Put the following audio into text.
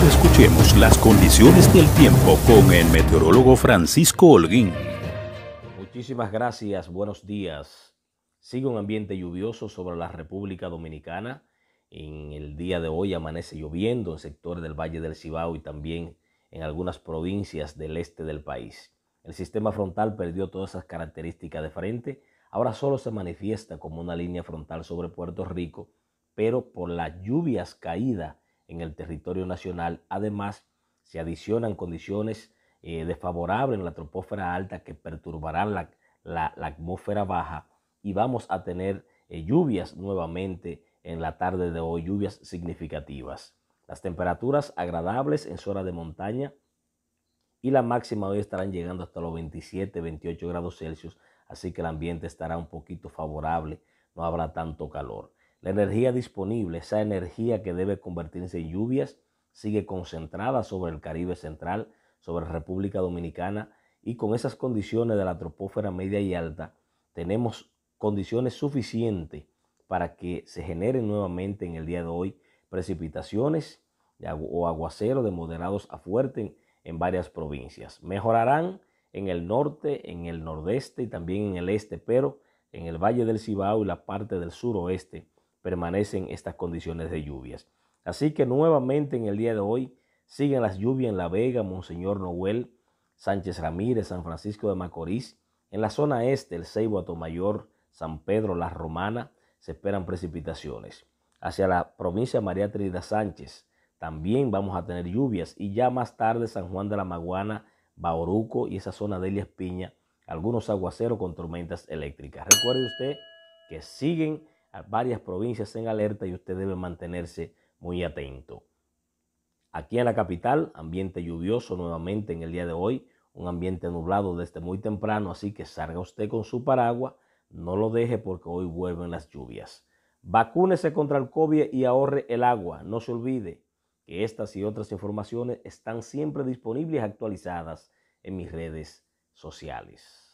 escuchemos las condiciones del tiempo con el meteorólogo Francisco Holguín. Muchísimas gracias, buenos días. Sigue un ambiente lluvioso sobre la República Dominicana. En el día de hoy amanece lloviendo en sectores del Valle del Cibao y también en algunas provincias del este del país. El sistema frontal perdió todas esas características de frente. Ahora solo se manifiesta como una línea frontal sobre Puerto Rico, pero por las lluvias caídas en el territorio nacional. Además, se adicionan condiciones eh, desfavorables en la troposfera alta que perturbarán la, atmósfera baja y vamos a tener eh, lluvias nuevamente en la tarde de hoy, lluvias significativas. Las temperaturas agradables en zona de montaña y la máxima hoy estarán llegando hasta los 27, 28 grados Celsius, así que el ambiente estará un poquito favorable, no habrá tanto calor. La energía disponible, esa energía que debe convertirse en lluvias, sigue concentrada sobre el Caribe central, sobre República Dominicana y con esas condiciones de la tropósfera media y alta, tenemos condiciones suficientes para que se generen nuevamente en el día de hoy precipitaciones o aguaceros de moderados a fuertes en varias provincias. Mejorarán en el norte, en el nordeste y también en el este, pero en el Valle del Cibao y la parte del suroeste permanecen estas condiciones de lluvias. Así que nuevamente en el día de hoy siguen las lluvias en La Vega, Monseñor Noel, Sánchez Ramírez, San Francisco de Macorís. En la zona este, el Ceibo, Atomayor, San Pedro, La Romana, se esperan precipitaciones. Hacia la provincia María Trinidad Sánchez también vamos a tener lluvias y ya más tarde San Juan de la Maguana, Bauruco y esa zona de Elías Piña, algunos aguaceros con tormentas eléctricas. Recuerde usted que siguen varias provincias en alerta y usted debe mantenerse muy atento. Aquí en la capital, ambiente lluvioso nuevamente en el día de hoy, un ambiente nublado desde muy temprano, así que salga usted con su paraguas, no lo deje porque hoy vuelven las lluvias. Vacúnese contra el COVID y ahorre el agua. No se olvide que estas y otras informaciones están siempre disponibles y actualizadas en mis redes sociales.